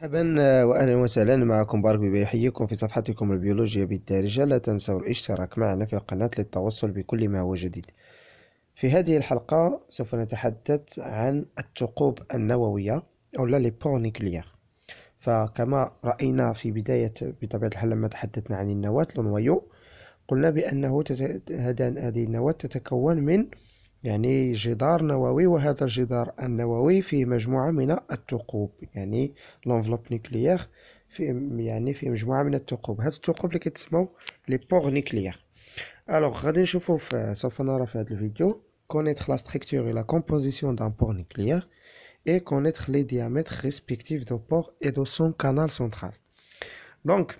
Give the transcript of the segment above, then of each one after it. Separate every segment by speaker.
Speaker 1: مرحبا آه، واهلا وسهلا معكم بارك بيحييكم يحييكم في صفحتكم البيولوجيا بالدارجة لا تنسوا الاشتراك معنا في القناة للتوصل بكل ما هو جديد في هذه الحلقة سوف نتحدث عن الثقوب النووية أو لا ليبونيكليير فكما رأينا في بداية بطبيعة الحال لما تحدثنا عن النواة لونويو قلنا بأنه تت... هذه النواة تتكون من C'est-à-dire un mur nucléaire, et ce mur nucléaire contient un ensemble de portes, c'est-à-dire l'enveloppe nucléaire contient un ensemble de portes. Ces portes sont appelées les portes nucléaires. Alors, nous allons voir dans cette vidéo, connaître la structure et la composition d'un port nucléaire, et connaître les diamètres respectifs des ports et de son canal central. Donc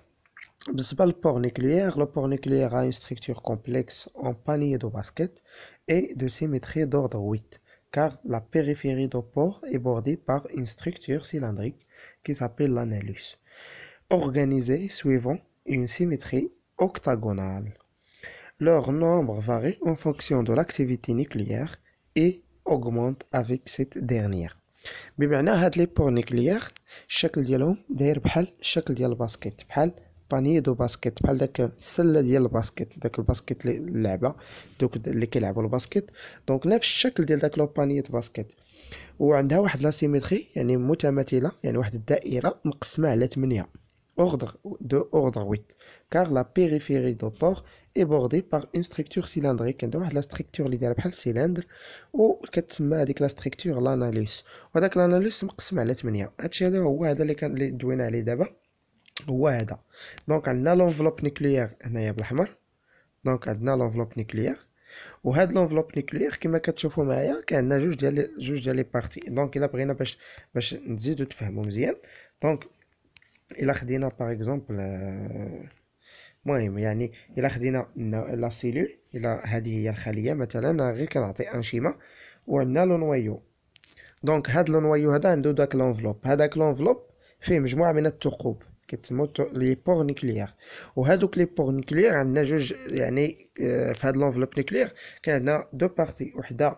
Speaker 1: le port nucléaire, le port nucléaire a une structure complexe en panier de basket et de symétrie d'ordre 8, car la périphérie du port est bordée par une structure cylindrique qui s'appelle l'annulus, organisée suivant une symétrie octagonale. Leur nombre varie en fonction de l'activité nucléaire et augmente avec cette dernière. بمعنى هاد لي بور نيكليير الشكل ديالهم داير بحال de ديال باني دو باسكيت بحال داك السله ديال الباسكيت داك الباسكيت اللعبه دوك اللي كيلعبوا الباسكيت دونك نفس الشكل ديال داك لو باني دو باسكيت وعندها واحد لا سيميتري يعني متماثله يعني واحد الدائره مقسمه على 8 اوردر دو اوردر 8 كار لا بيريفيري دو بور اي بوردي بار اون structure سيلندريك عندها واحد لا structure اللي دايره بحال السيلندر وكتسمى هذيك لا structure لاناليس وهذاك لاناليس مقسم على 8 هادشي هذا هو هذا اللي كان اللي دوينا عليه دابا هو هذا دونك عندنا لونفلوب نيكليير هنايا بالاحمر دونك عندنا لونفلوب نيكليير وهاد لونفلوب نيكليير كما كتشوفوا معايا كان عندنا جوج ديال جوج ديال لي بارتي دونك الا بغينا باش باش نزيدو تفهموا مزيان دونك الا خدينا باغ اكزومبل المهم يعني الا خدينا لا سيلول الا هذه هي الخليه مثلا غير كنعطي انشيمه وعندنا لو نويو دونك هاد لو نويو هذا عنده داك لونفلوب هذاك لونفلوب فيه مجموعه من الثقوب كتسمو لي بور نيكليير وهذوك لي بور نيكليير عندنا جوج يعني آه، في هاد لونفلوب نيكليير كان عندنا دو بارتي وحده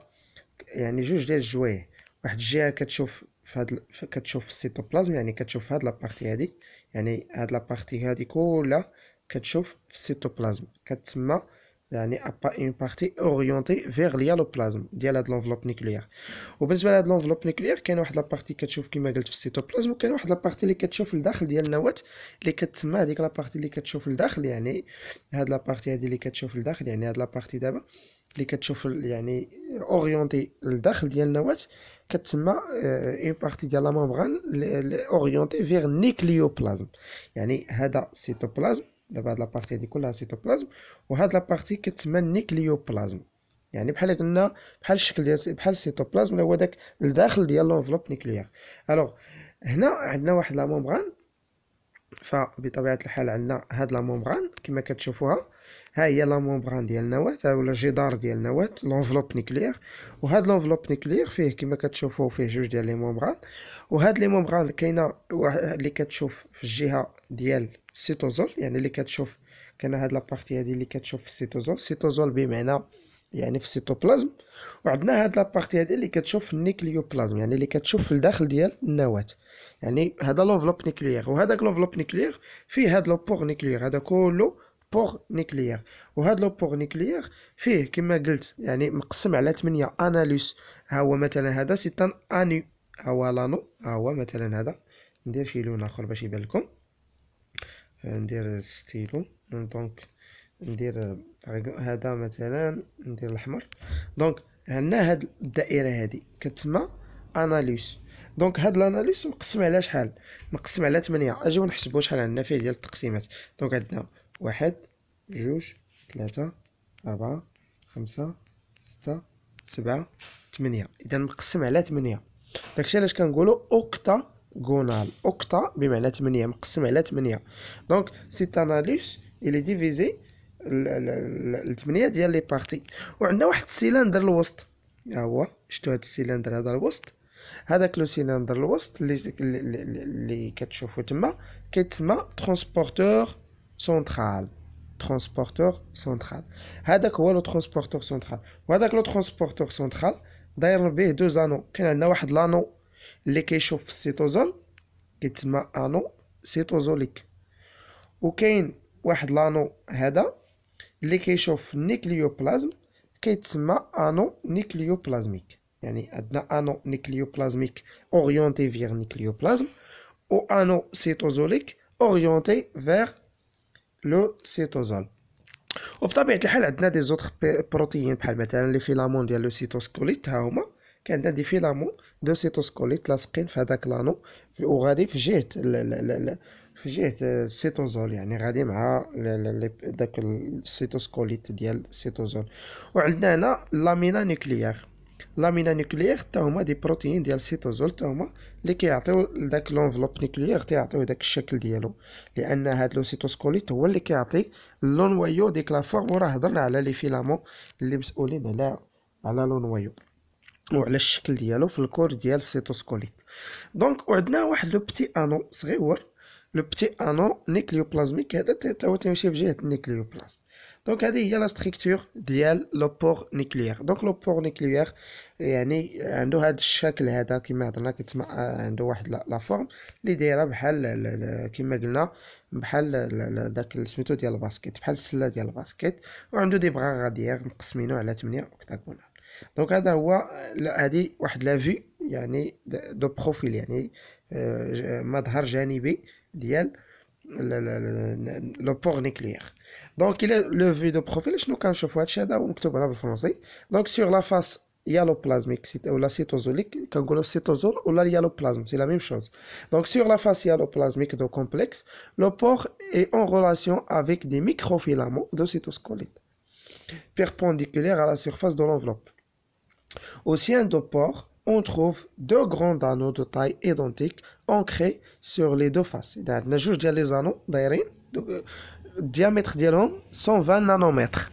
Speaker 1: يعني جوج ديال الجوايه واحد الجهه كتشوف في هاد كتشوف السيتوبلازم يعني كتشوف هاد لابارتي هادي يعني هاد لابارتي هادي كلها كتشوف في السيتوبلازم كتسمى يعني اون بارتي اورينتي فيغ ليالوبلازم ديال هاد لونفلوب نيكليير وبالنسبه لهاد لونفلوب نيكليير كاين واحد لابارتي كتشوف كما قلت في السيتوبلازم وكاين واحد لابارتي اللي كتشوف لداخل ديال النواه اللي كتسمى هذيك لابارتي اللي كتشوف لداخل يعني هاد لابارتي هادي اللي كتشوف لداخل يعني هاد لابارتي دابا اللي كتشوف يعني اورينتي لداخل ديال النواه كتسمى اون بارتي ديال لا ممبران اورينتي فيغ نيكليوبلازم يعني هذا السيتوبلازم دابا هاد لابارتي هادي كلها سيتوبلازم وهاد لابارتي كتسمى نيكليوبلازم يعني بحال قلنا بحال الشكل ديال بحال السيتوبلازم اللي هو داك الداخل ديال لونفلوب نيكليير الوغ هنا عندنا واحد لا مومبران فبطبيعه الحال عندنا هاد لا مومبران كما كتشوفوها ها هي لا مومبران ديال النواه ولا جدار ديال النواه لونفلوب نيكليير وهاد لونفلوب نيكليير فيه كما كتشوفوا فيه جوج ديال لي مومبران وهاد لي مومبران كاينه اللي كتشوف في الجهه ديال السيتوزول يعني اللي كتشوف كاينة هاد لابارتي هادي اللي كتشوف في السيتوزول السيتوزول بمعنى يعني في السيتوبلازم وعندنا هاد لابارتي هادي اللي كتشوف في النيكليوبلازم يعني اللي كتشوف في الداخل ديال النواه يعني هذا لونفلوب نيكليير وهذاك لونفلوب نيكليير فيه هاد لوبور نيكليير هذا كله بور نيكليير وهذا لو بور نيكليير فيه كما قلت يعني مقسم على 8 انالوس ها هو مثلا هذا سيتان اني ها هو لانو ها هو مثلا هذا ندير شي لون اخر باش يبان لكم ندير ستيلو دونك ندير هذا مثلا ندير الاحمر دونك هنا هاد الدائره هادي كتسمى اناليس دونك هاد الاناليس مقسم على شحال مقسم على 8 اجيو نحسبوا شحال عندنا فيه ديال التقسيمات دونك عندنا واحد جوج ثلاثة أربعة خمسة ستة سبعة ثمانية إذا مقسم على ثمانية داكشي علاش كنقولو أوكتا غونال أوكتا بمعنى ثمانية مقسم على ثمانية دونك سيت أناليس إلي ديفيزي الثمانية ديال لي باغتي وعندنا واحد السيلندر الوسط ها هو شتو هاد السيلندر هذا الوسط هذاك لو سيلندر الوسط اللي اللي كتشوفو تما كيتسمى ترونسبورتور central. Transporteur central. Hadak le transporteur central. Hadak le transporteur central. D'ailleurs, il deux anneaux. Quel est l'anneau L'anneau qui chauffe le cytosol. Qui est cytosolique. Ou quel est l'anneau Hada Le qui chauffe le nucléoplasme. Qui est anon nucléoplasmique. Yani, un anneau nucléoplasmique orienté vers le nucléoplasme. Ou un anneau cytosolique orienté vers لو سيتوزول وبطبيعه الحال عندنا دي زوتر بروتيين بحال مثلا لي فيلامون ديال لو سيتوسكوليت ها هما كان عندنا دي فيلامون دو سيتوسكوليت لاصقين في هذاك لانو وغادي في جهه في جهه السيتوزول يعني غادي مع داك السيتوسكوليت ديال السيتوزول وعندنا هنا لامينا نيكليير لامينا نيكليير حتى هما دي بروتيين ديال السيتوزول حتى هما اللي كيعطيو داك لونفلوب نيكليير تيعطيو داك الشكل ديالو لان هاد لو سيتوسكوليت هو اللي كيعطي ويو ديك لا فورم وراه هضرنا على لي فيلامون اللي مسؤولين على على ويو وعلى الشكل ديالو في الكور ديال السيتوسكوليت دونك وعندنا واحد لو بتي انو صغيور لو بتي انو نيكليوبلازميك هذا تا هو تيمشي في جهه النيكليوبلازم دونك هذه هي لا ستركتور ديال بور نيكليير دونك لو بور نيكليير يعني عنده هذا الشكل هذا كما هضرنا كتسمى عنده واحد لا فورم اللي دايره بحال كما قلنا بحال داك سميتو ديال الباسكيت بحال السله ديال الباسكيت وعنده دي بغا غاديير مقسمينو على 8 اوكتاغونال دونك هذا هو هذه واحد لا في يعني دو بروفيل يعني مظهر جانبي ديال le, port nucléaire. Donc, il est le vue de profil, Donc, sur la face il y le plasmique ou la cytosolique, ou c'est la même chose. Donc sur la face il y le plasmique de complexe, le port est en relation avec des microfilaments de cytoscolite perpendiculaires à la surface de l'enveloppe. aussi un de port, on trouve deux grands anneaux de taille identique ancrés sur les deux faces. On a les anneaux d'aérien, diamètre d'anneau 120 nanomètres.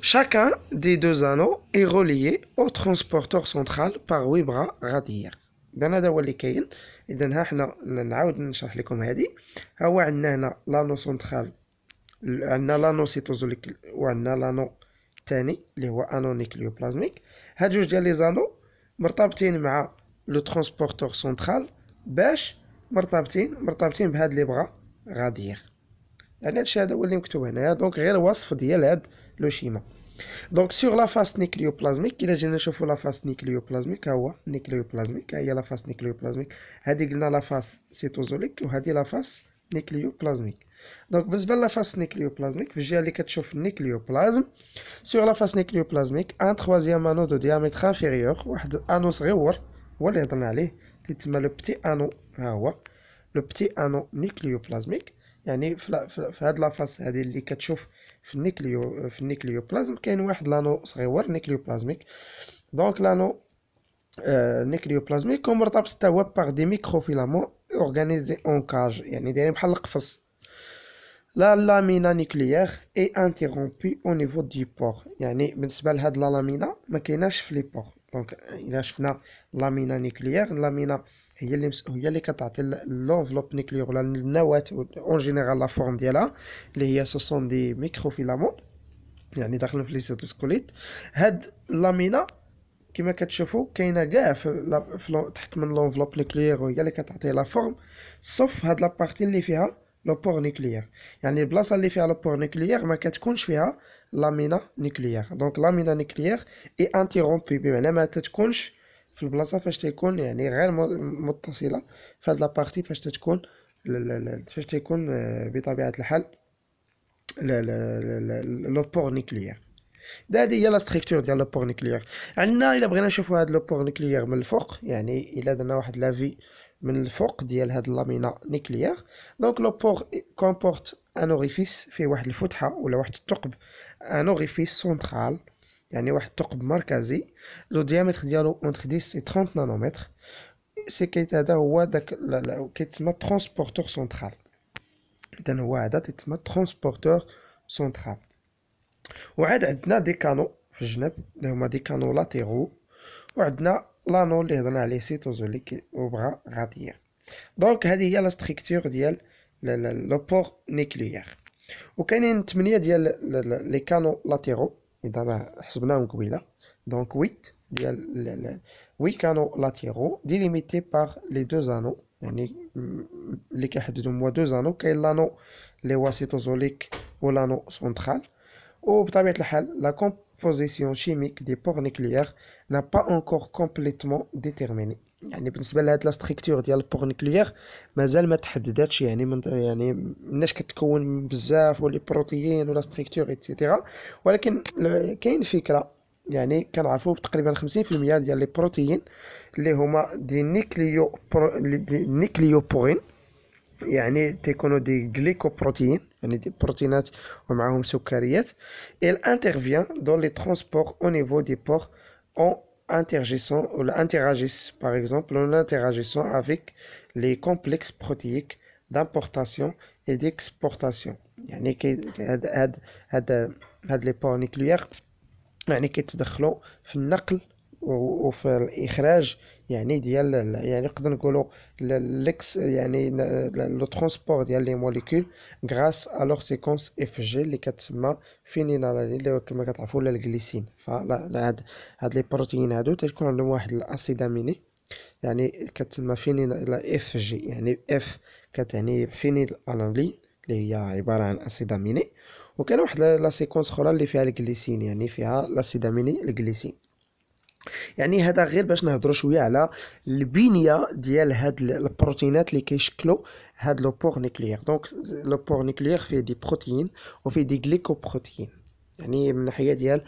Speaker 1: Chacun des deux anneaux est relié au transporteur central par 8 bras radiaires. هذا هو اللي كاين اذا ها حنا نعاود نشرح لكم هذه ها هو عندنا هنا لانو سنترال عندنا لانو سيتوزوليك وعندنا لانو الثاني اللي هو انو نيكليوبلازميك هاد جوج ديال لي زانو مرتبطين مع لو ترونسبورتور سونترال باش مرتبطين مرتبطين بهاد لي بغا غادير يعني هادشي هذا هو اللي مكتوب هنايا دونك غير وصف ديال هاد لو شيما دونك سور لا فاس نيكليوبلازميك الا جينا نشوفو لا فاس نيكليوبلازميك ها هو نيكليوبلازميك ها هي لا فاس نيكليوبلازميك هادي قلنا لا فاس سيتوزوليك وهادي لا فاس نيكليوبلازميك دونك بالنسبه لافاس نيكليوبلازميك في الجهه اللي كتشوف النيكليوبلازم سور لافاس نيكليوبلازميك ان تخوازيام انو دو دياميتر انفيريور واحد انو صغيور هو اللي هضرنا عليه تيتسمى لو بتي انو ها هو لو بتي انو نيكليوبلازميك يعني في, في هاد لافاس هذه اللي كتشوف في النيكليو في النيكليوبلازم كاين واحد لانو صغيور نيكليوبلازميك دونك لانو آه نيكليوبلازميك مرتبط حتى هو باغ دي ميكروفيلامون اورغانيزي اون كاج يعني دايرين بحال القفص la lamina nucléaire est interrompue au niveau du port. Il y a la lamina, mais qui est les port. Donc, il y a la lamina nucléaire. La lamina, il y a l'enveloppe nucléaire, la nawat, en général la forme de la. Ce sont des microfilaments. Il y a des lamina qui sont les scolites. Cette lamina, qui est la lamina, qui est l'enveloppe nucléaire, il y a la forme. Sauf la partie qui لو بور نيكليير يعني البلاصه اللي فيها لو بور نيكليير ما كتكونش فيها لامينا نيكليير دونك لامينا نيكليير اي انتيرومبي بمعنى ما تتكونش في البلاصه فاش تيكون يعني غير متصله في هاد لابارتي فاش تتكون فاش تيكون بطبيعه الحال لو بور نيكليير هذه هي لا ستركتور ديال لو بور نيكليير عندنا الا بغينا نشوفوا هاد لو بور نيكليير من الفوق يعني الا درنا واحد لافي من الفوق ديال هاد اللامينا نيكليير دونك لو بور كومبورت ان اوريفيس فيه واحد الفتحه ولا واحد الثقب ان اوريفيس سونترال يعني واحد الثقب مركزي لو ديامتر ديالو اونتر 10 و 30 نانومتر سي كيت هذا هو داك كيتسمى ترونسبورتور سونترال اذا هو هذا تيتسمى ترونسبورتور سونترال وعاد عندنا دي كانو في الجنب اللي هما دي كانو لاتيرو وعندنا L'anneau est dans les au bras Donc, il la structure du port nucléaire. y a les canaux latéraux, donc 8 canaux latéraux délimités par les deux anneaux, les deux anneaux, les ou l'anneau central. وبطبيعة الحال لا كومبوزيسيون شيميك دي بور نيكليير نا با انكور كومبليتمون ديتيرميني يعني بالنسبه لهاد لا ستركتور ديال البور نيكليير مازال ما تحددتش يعني من يعني مناش كتكون بزاف ولي بروتيين ولا ستركتور ايتترا ولكن كاين فكره يعني كنعرفوا تقريبا 50% ديال لي بروتيين اللي هما دي نيكليو برو دي نيكليوبورين يعني تيكونوا دي جليكوبروتيين des elle intervient dans les transports au niveau des ports en interagissant ou l'interagissent par exemple en interagissant avec les complexes protéiques d'importation et d'exportation يعني ديال يعني نقدر نقولوا ليكس يعني لو ترونسبور ديال لي موليكول غراس ا لور سيكونس اف جي اللي كتسمى فينيلالانين اللي كما كتعرفوا ولا الجليسين فهاد هاد لي بروتين هادو تيكون عندهم واحد الاسيد اميني يعني كتسمى فينيل اف جي يعني اف كتعني فينيلالانين اللي هي عباره عن اسيد اميني وكاين واحد لا سيكونس اخرى اللي فيها الجليسين يعني فيها لاسيد اميني الجليسين يعني هذا غير باش نهضروا شويه على البنيه ديال هاد البروتينات اللي كيشكلوا هاد لو بور نيكليير دونك لو بور نيكليير فيه دي بروتين وفيه دي غليكوبروتين يعني من ناحيه ديال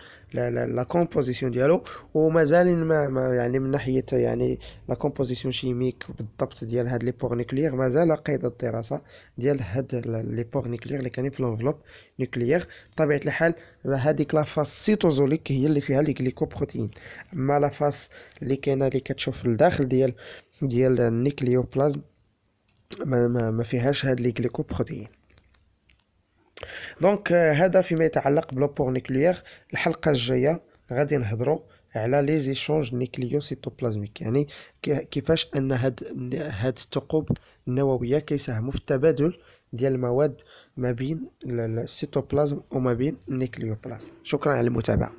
Speaker 1: لا كومبوزيسيون ديالو ومازال ما, ما يعني من ناحيه يعني لا كومبوزيسيون شيميك بالضبط ديال هاد لي بوغ نيكليير مازال قيد الدراسه ديال هاد لي بوغ نيكليير اللي كاينين في لونفلوب نيكليير بطبيعه الحال هذيك لا فاس سيتوزوليك هي اللي فيها لي غليكوبروتين اما لا فاس اللي كاينه اللي كتشوف الداخل ديال ديال النيكليوبلازم ما, ما, ما فيهاش هاد لي غليكوبروتين دونك آه، هذا فيما يتعلق بلوبور نيكليير الحلقه الجايه غادي نهضروا على لي زيشونج نيكليو سيتوبلازميك يعني كيفاش ان هاد هاد الثقوب النوويه كيساهموا في التبادل ديال المواد ما بين السيتوبلازم وما بين النيكليوبلازم شكرا على المتابعه